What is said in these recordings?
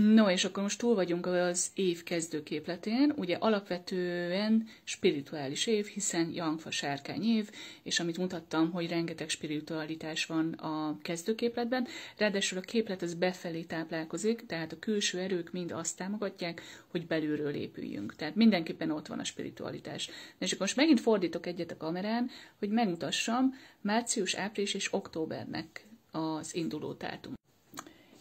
No, és akkor most túl vagyunk az év kezdőképletén. Ugye alapvetően spirituális év, hiszen jangfa sárkány év, és amit mutattam, hogy rengeteg spiritualitás van a kezdőképletben. Ráadásul a képlet az befelé táplálkozik, tehát a külső erők mind azt támogatják, hogy belülről épüljünk. Tehát mindenképpen ott van a spiritualitás. És akkor most megint fordítok egyet a kamerán, hogy megmutassam március, április és októbernek az induló tátum.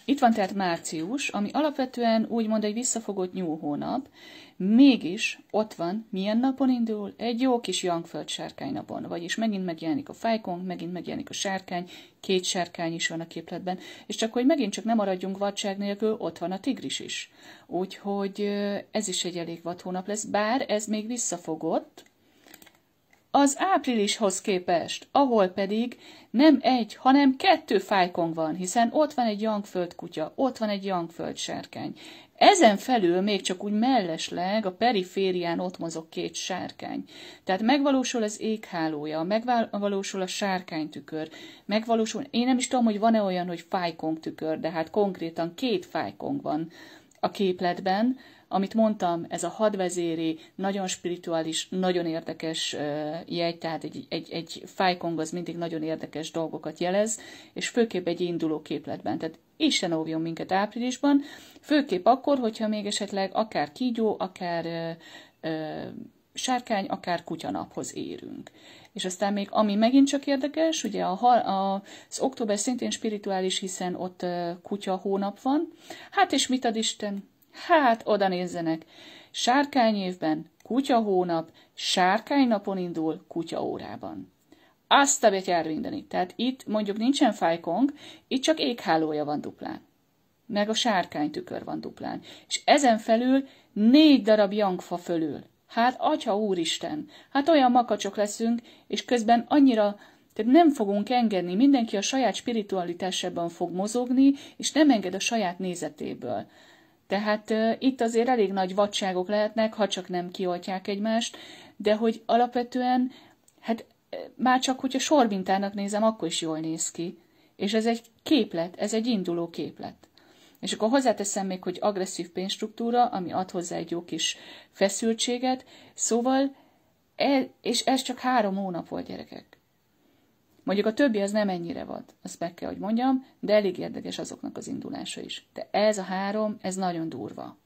Itt van tehát március, ami alapvetően úgymond egy visszafogott hónap, mégis ott van, milyen napon indul? Egy jó kis jangföld sárkány napon, vagyis megint megjelenik a fájkong, megint megjelenik a sárkány, két sárkány is van a képletben, és csak hogy megint csak nem maradjunk vadság nélkül, ott van a tigris is. Úgyhogy ez is egy elég vad hónap lesz, bár ez még visszafogott, az áprilishoz képest, ahol pedig nem egy, hanem kettő fájkon van, hiszen ott van egy jangföld kutya, ott van egy jangföld sárkány. Ezen felül még csak úgy mellesleg a periférián ott mozog két sárkány. Tehát megvalósul az éghálója, megvalósul a sárkánytükör, megvalósul, én nem is tudom, hogy van-e olyan, hogy fájkong tükör, de hát konkrétan két fájkong van a képletben, amit mondtam, ez a hadvezéri, nagyon spirituális, nagyon érdekes jegy, tehát egy, egy, egy fájkong az mindig nagyon érdekes dolgokat jelez, és főképp egy induló képletben. Tehát Isten óvjon minket áprilisban, főképp akkor, hogyha még esetleg akár kígyó, akár ö, ö, sárkány, akár kutyanaphoz érünk. És aztán még, ami megint csak érdekes, ugye a, a, az október szintén spirituális, hiszen ott uh, kutya hónap van. Hát és mit ad Isten? Hát, oda nézzenek. Sárkány évben, kutya hónap, sárkány napon indul, kutya órában. Azt a betyár mindeni. Tehát itt mondjuk nincsen fájkong, itt csak éghálója van duplán. Meg a sárkány tükör van duplán. És ezen felül négy darab jangfa fölül. Hát, atya úristen, hát olyan makacsok leszünk, és közben annyira tehát nem fogunk engedni, mindenki a saját spiritualitásában fog mozogni, és nem enged a saját nézetéből. Tehát uh, itt azért elég nagy vadságok lehetnek, ha csak nem kioltják egymást, de hogy alapvetően, hát már csak, hogyha sormintának nézem, akkor is jól néz ki. És ez egy képlet, ez egy induló képlet. És akkor hozzáteszem még, hogy agresszív pénzstruktúra, ami ad hozzá egy jó kis feszültséget, szóval, el, és ez csak három hónap volt, gyerekek. Mondjuk a többi az nem ennyire volt, azt meg kell, hogy mondjam, de elég érdekes azoknak az indulása is. De ez a három, ez nagyon durva.